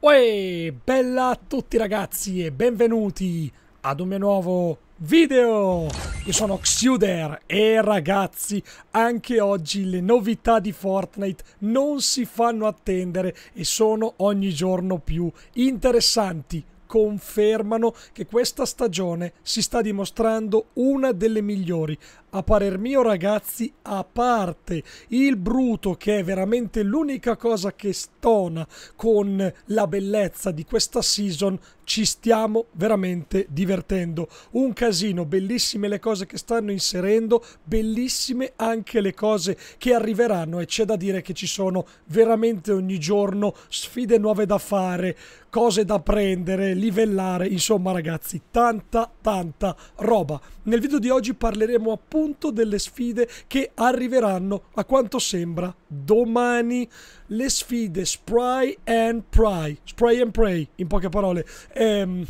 Uè, bella a tutti ragazzi e benvenuti ad un mio nuovo video! Io sono Xuder e ragazzi, anche oggi le novità di Fortnite non si fanno attendere e sono ogni giorno più interessanti, confermano che questa stagione si sta dimostrando una delle migliori. A parer mio ragazzi, a parte il bruto che è veramente l'unica cosa che stona con la bellezza di questa season, ci stiamo veramente divertendo. Un casino, bellissime le cose che stanno inserendo, bellissime anche le cose che arriveranno e c'è da dire che ci sono veramente ogni giorno sfide nuove da fare cose da prendere, livellare, insomma ragazzi, tanta tanta roba. Nel video di oggi parleremo appunto delle sfide che arriveranno a quanto sembra domani, le sfide Spry and Pray, Spry and Pray in poche parole. Ehm,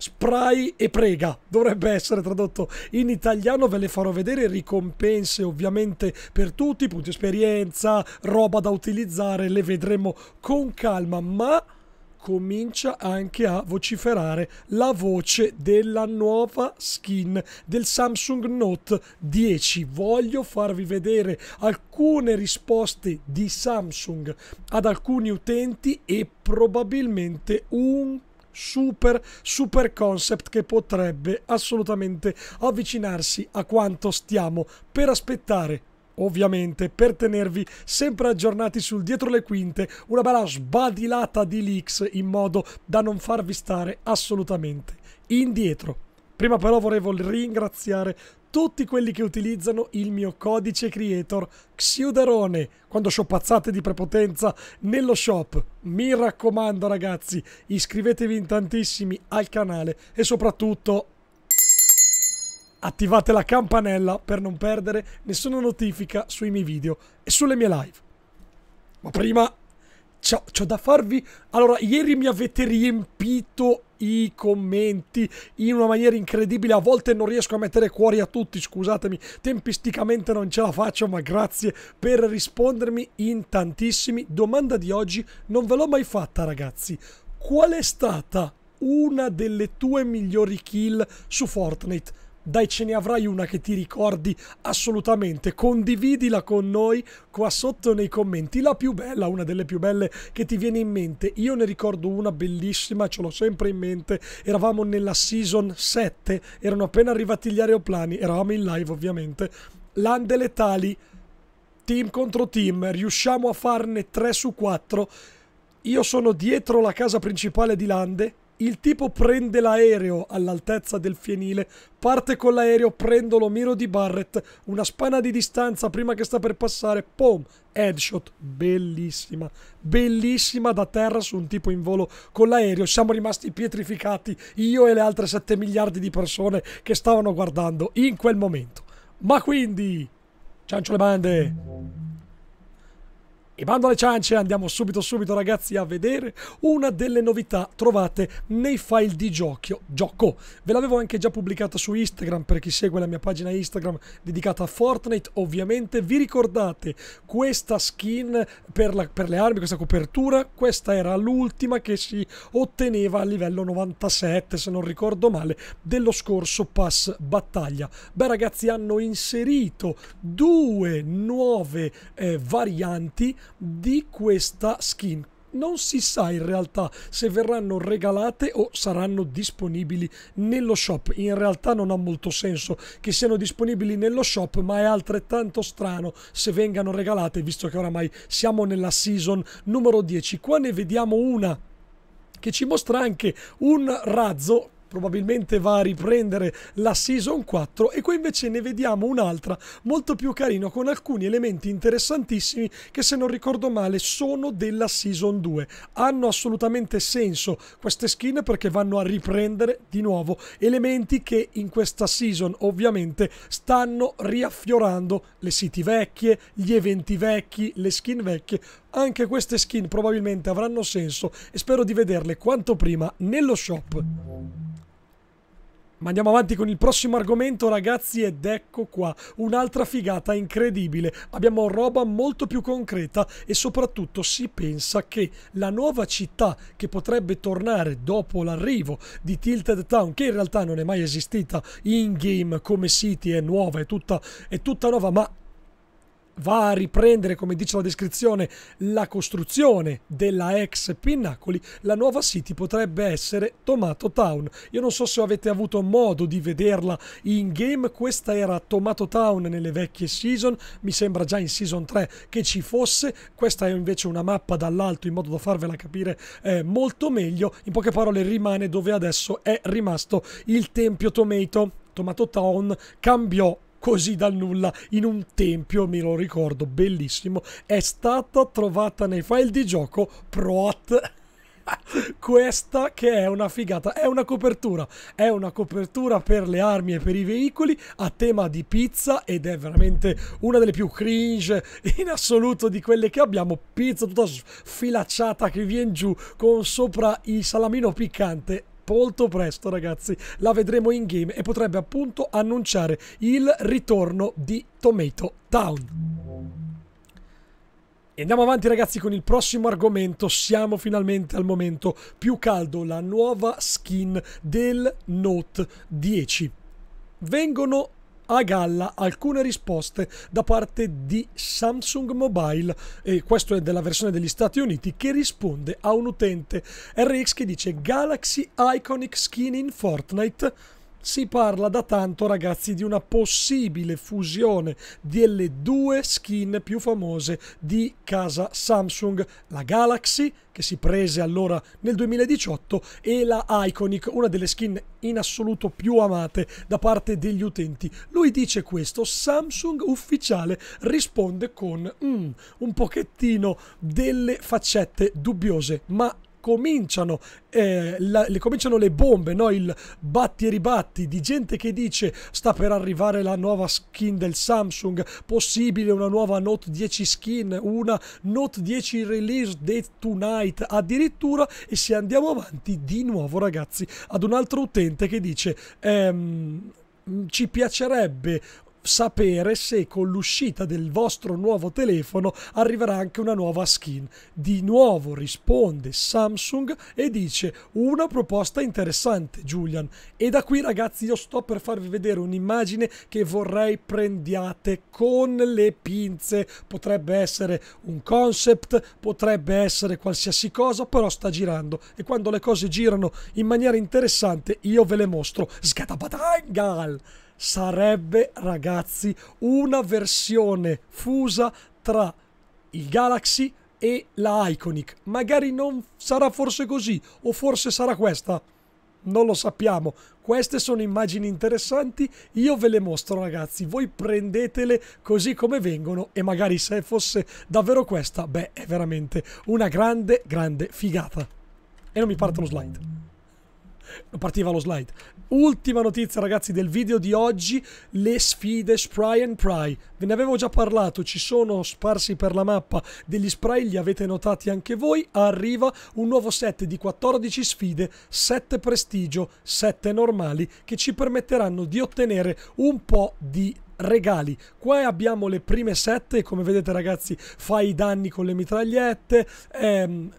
spray e prega dovrebbe essere tradotto in italiano ve le farò vedere ricompense ovviamente per tutti punti esperienza roba da utilizzare le vedremo con calma ma comincia anche a vociferare la voce della nuova skin del Samsung Note 10. Voglio farvi vedere alcune risposte di Samsung ad alcuni utenti e probabilmente un super super concept che potrebbe assolutamente avvicinarsi a quanto stiamo per aspettare ovviamente per tenervi sempre aggiornati sul dietro le quinte, una bella sbadilata di leaks in modo da non farvi stare assolutamente indietro. Prima però volevo ringraziare tutti quelli che utilizzano il mio codice creator Xiuderone quando shoppazzate di prepotenza nello shop. Mi raccomando ragazzi, iscrivetevi in tantissimi al canale e soprattutto attivate la campanella per non perdere nessuna notifica sui miei video e sulle mie live. Ma prima c'ho, da farvi... Allora, ieri mi avete riempito i commenti in una maniera incredibile. A volte non riesco a mettere cuori a tutti, scusatemi. Tempisticamente non ce la faccio, ma grazie per rispondermi in tantissimi. Domanda di oggi non ve l'ho mai fatta, ragazzi. Qual è stata una delle tue migliori kill su Fortnite? dai ce ne avrai una che ti ricordi assolutamente condividila con noi qua sotto nei commenti la più bella una delle più belle che ti viene in mente io ne ricordo una bellissima ce l'ho sempre in mente eravamo nella season 7 erano appena arrivati gli aeroplani eravamo in live ovviamente lande letali team contro team riusciamo a farne 3 su 4 io sono dietro la casa principale di Lande il tipo prende l'aereo all'altezza del fienile, parte con l'aereo, prendo lo miro di Barrett, una spana di distanza prima che sta per passare, pom, headshot, bellissima, bellissima da terra su un tipo in volo con l'aereo, siamo rimasti pietrificati, io e le altre 7 miliardi di persone che stavano guardando in quel momento. Ma quindi, ciancio le bande! E bando alle ciance, andiamo subito subito ragazzi a vedere una delle novità trovate nei file di giochio, gioco. Ve l'avevo anche già pubblicata su Instagram, per chi segue la mia pagina Instagram dedicata a Fortnite ovviamente. Vi ricordate questa skin per, la, per le armi, questa copertura? Questa era l'ultima che si otteneva a livello 97, se non ricordo male, dello scorso pass battaglia. Beh ragazzi, hanno inserito due nuove eh, varianti di questa skin. Non si sa in realtà se verranno regalate o saranno disponibili nello shop. In realtà non ha molto senso che siano disponibili nello shop, ma è altrettanto strano se vengano regalate, visto che oramai siamo nella season numero 10. Qua ne vediamo una che ci mostra anche un razzo probabilmente va a riprendere la Season 4 e qui invece ne vediamo un'altra molto più carina con alcuni elementi interessantissimi che se non ricordo male sono della Season 2. Hanno assolutamente senso queste skin perché vanno a riprendere di nuovo elementi che in questa Season ovviamente stanno riaffiorando le siti vecchie, gli eventi vecchi, le skin vecchie anche queste skin probabilmente avranno senso e spero di vederle quanto prima nello shop. Ma andiamo avanti con il prossimo argomento ragazzi ed ecco qua, un'altra figata incredibile, abbiamo roba molto più concreta e soprattutto si pensa che la nuova città che potrebbe tornare dopo l'arrivo di Tilted Town, che in realtà non è mai esistita in game come city, è nuova, è tutta, è tutta nuova, ma va a riprendere, come dice la descrizione, la costruzione della ex Pinnacoli, la nuova City potrebbe essere Tomato Town. Io non so se avete avuto modo di vederla in game, questa era Tomato Town nelle vecchie season, mi sembra già in season 3 che ci fosse, questa è invece una mappa dall'alto in modo da farvela capire eh, molto meglio, in poche parole rimane dove adesso è rimasto il Tempio Tomato. Tomato Town cambiò così dal nulla in un tempio, me lo ricordo, bellissimo, è stata trovata nei file di gioco Proat questa che è una figata, è una copertura, è una copertura per le armi e per i veicoli a tema di pizza ed è veramente una delle più cringe in assoluto di quelle che abbiamo, pizza tutta sfilacciata che viene giù con sopra il salamino piccante, molto presto ragazzi la vedremo in game e potrebbe appunto annunciare il ritorno di Tomato Town. E andiamo avanti ragazzi con il prossimo argomento, siamo finalmente al momento più caldo, la nuova skin del Note 10. Vengono a galla alcune risposte da parte di Samsung Mobile, e questo è della versione degli Stati Uniti, che risponde a un utente RX che dice Galaxy Iconic Skin in Fortnite si parla da tanto, ragazzi, di una possibile fusione delle due skin più famose di casa Samsung, la Galaxy, che si prese allora nel 2018, e la Iconic, una delle skin in assoluto più amate da parte degli utenti. Lui dice questo, Samsung ufficiale risponde con mm, un pochettino delle faccette dubbiose, ma cominciano, eh, la, le, cominciano le bombe, no? il batti e ribatti di gente che dice sta per arrivare la nuova skin del Samsung, possibile una nuova Note 10 skin, una Note 10 release date tonight addirittura e se andiamo avanti di nuovo ragazzi ad un altro utente che dice ehm, ci piacerebbe sapere se con l'uscita del vostro nuovo telefono arriverà anche una nuova skin. Di nuovo risponde Samsung e dice una proposta interessante Julian e da qui ragazzi io sto per farvi vedere un'immagine che vorrei prendiate con le pinze. Potrebbe essere un concept, potrebbe essere qualsiasi cosa, però sta girando e quando le cose girano in maniera interessante io ve le mostro. Sgatabatangal! sarebbe, ragazzi, una versione fusa tra il Galaxy e la Iconic. Magari non sarà forse così, o forse sarà questa. Non lo sappiamo. Queste sono immagini interessanti, io ve le mostro ragazzi, voi prendetele così come vengono e magari se fosse davvero questa, beh, è veramente una grande, grande figata. E non mi partono slide. Partiva lo slide. Ultima notizia, ragazzi, del video di oggi: le sfide spray and pry. Ve ne avevo già parlato, ci sono sparsi per la mappa degli spray, li avete notati anche voi. Arriva un nuovo set di 14 sfide, 7 prestigio, 7 normali, che ci permetteranno di ottenere un po' di regali. Qua abbiamo le prime sette, come vedete ragazzi, fai i danni con le mitragliette, ehm,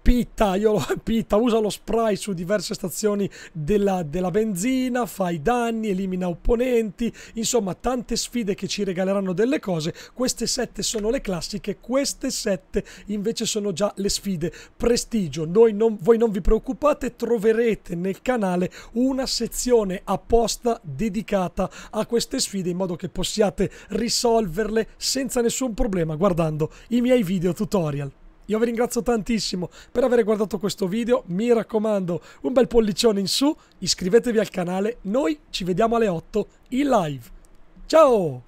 Pitta, io lo, pitta, usa lo spray su diverse stazioni della, della, benzina, fa i danni, elimina opponenti, insomma tante sfide che ci regaleranno delle cose, queste sette sono le classiche, queste sette invece sono già le sfide prestigio, non, voi non vi preoccupate, troverete nel canale una sezione apposta dedicata a queste sfide in modo che possiate risolverle senza nessun problema guardando i miei video tutorial. Io vi ringrazio tantissimo per aver guardato questo video, mi raccomando un bel pollicione in su, iscrivetevi al canale, noi ci vediamo alle 8 in live. Ciao!